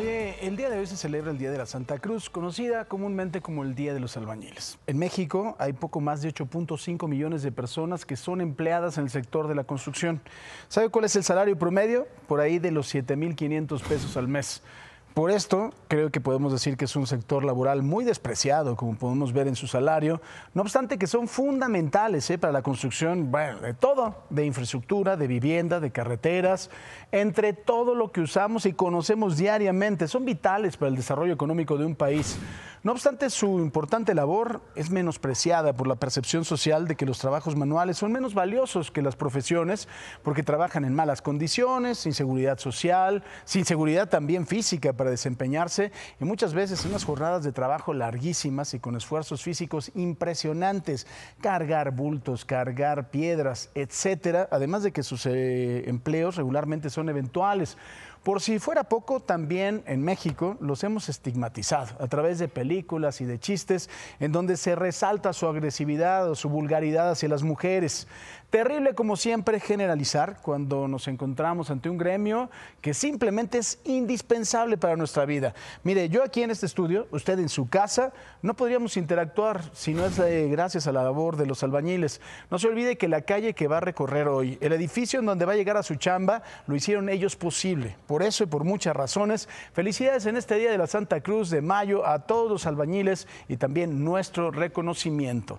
el día de hoy se celebra el Día de la Santa Cruz, conocida comúnmente como el Día de los Albañiles. En México hay poco más de 8.5 millones de personas que son empleadas en el sector de la construcción. ¿Sabe cuál es el salario promedio? Por ahí de los 7.500 pesos al mes. Por esto, creo que podemos decir que es un sector laboral muy despreciado, como podemos ver en su salario, no obstante que son fundamentales eh, para la construcción de todo, de infraestructura, de vivienda, de carreteras, entre todo lo que usamos y conocemos diariamente. Son vitales para el desarrollo económico de un país. No obstante, su importante labor es menospreciada por la percepción social de que los trabajos manuales son menos valiosos que las profesiones porque trabajan en malas condiciones, sin seguridad social, sin seguridad también física para desempeñarse y muchas veces en unas jornadas de trabajo larguísimas y con esfuerzos físicos impresionantes, cargar bultos, cargar piedras, etcétera, además de que sus eh, empleos regularmente son eventuales. Por si fuera poco, también en México los hemos estigmatizado a través de películas y de chistes en donde se resalta su agresividad o su vulgaridad hacia las mujeres. Terrible como siempre generalizar cuando nos encontramos ante un gremio que simplemente es indispensable para nuestra vida. Mire, yo aquí en este estudio, usted en su casa, no podríamos interactuar si no es gracias a la labor de los albañiles. No se olvide que la calle que va a recorrer hoy, el edificio en donde va a llegar a su chamba, lo hicieron ellos posible. Por eso y por muchas razones, felicidades en este Día de la Santa Cruz de Mayo a todos los albañiles y también nuestro reconocimiento.